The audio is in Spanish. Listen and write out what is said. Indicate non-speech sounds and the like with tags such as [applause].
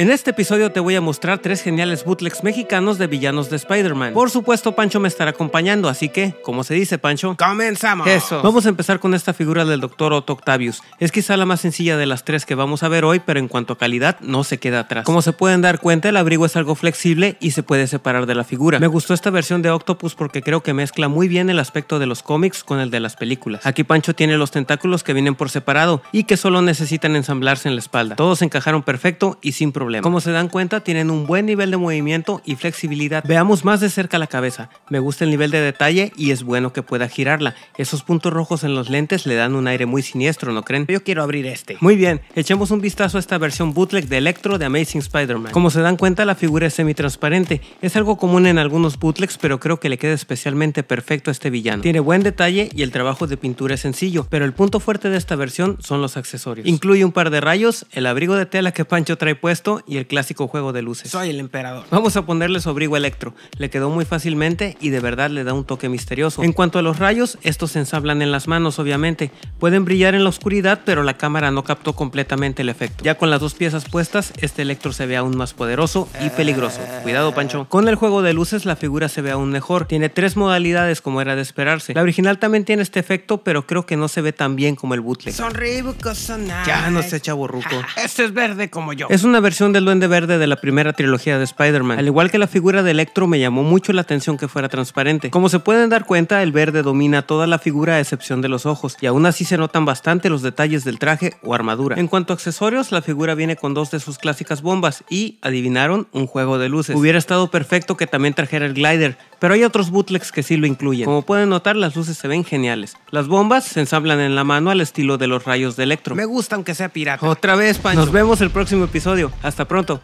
En este episodio te voy a mostrar tres geniales bootlegs mexicanos de villanos de Spider-Man. Por supuesto, Pancho me estará acompañando, así que, como se dice, Pancho, comenzamos. Eso. Vamos a empezar con esta figura del Dr. Otto Octavius. Es quizá la más sencilla de las tres que vamos a ver hoy, pero en cuanto a calidad, no se queda atrás. Como se pueden dar cuenta, el abrigo es algo flexible y se puede separar de la figura. Me gustó esta versión de Octopus porque creo que mezcla muy bien el aspecto de los cómics con el de las películas. Aquí Pancho tiene los tentáculos que vienen por separado y que solo necesitan ensamblarse en la espalda. Todos encajaron perfecto y sin problemas. Como se dan cuenta, tienen un buen nivel de movimiento y flexibilidad. Veamos más de cerca la cabeza. Me gusta el nivel de detalle y es bueno que pueda girarla. Esos puntos rojos en los lentes le dan un aire muy siniestro, ¿no creen? Yo quiero abrir este. Muy bien, echemos un vistazo a esta versión bootleg de Electro de Amazing Spider-Man. Como se dan cuenta, la figura es semi-transparente. Es algo común en algunos bootlegs, pero creo que le queda especialmente perfecto a este villano. Tiene buen detalle y el trabajo de pintura es sencillo, pero el punto fuerte de esta versión son los accesorios. Incluye un par de rayos, el abrigo de tela que Pancho trae puesto y el clásico juego de luces. Soy el emperador. Vamos a ponerle su Electro. Le quedó muy fácilmente y de verdad le da un toque misterioso. En cuanto a los rayos, estos se ensablan en las manos, obviamente. Pueden brillar en la oscuridad, pero la cámara no captó completamente el efecto. Ya con las dos piezas puestas, este Electro se ve aún más poderoso y peligroso. Cuidado, Pancho. Con el juego de luces, la figura se ve aún mejor. Tiene tres modalidades como era de esperarse. La original también tiene este efecto, pero creo que no se ve tan bien como el bootleg. Ya no se echa borruco [laughs] este es verde como yo. Es una versión del Duende Verde de la primera trilogía de Spider-Man. Al igual que la figura de Electro, me llamó mucho la atención que fuera transparente. Como se pueden dar cuenta, el verde domina toda la figura a excepción de los ojos, y aún así se notan bastante los detalles del traje o armadura. En cuanto a accesorios, la figura viene con dos de sus clásicas bombas y, adivinaron, un juego de luces. Hubiera estado perfecto que también trajera el glider, pero hay otros bootlegs que sí lo incluyen. Como pueden notar, las luces se ven geniales. Las bombas se ensamblan en la mano al estilo de los rayos de Electro. Me gusta aunque sea pirata. Otra vez, Pancho. Nos vemos el próximo episodio. Hasta pronto.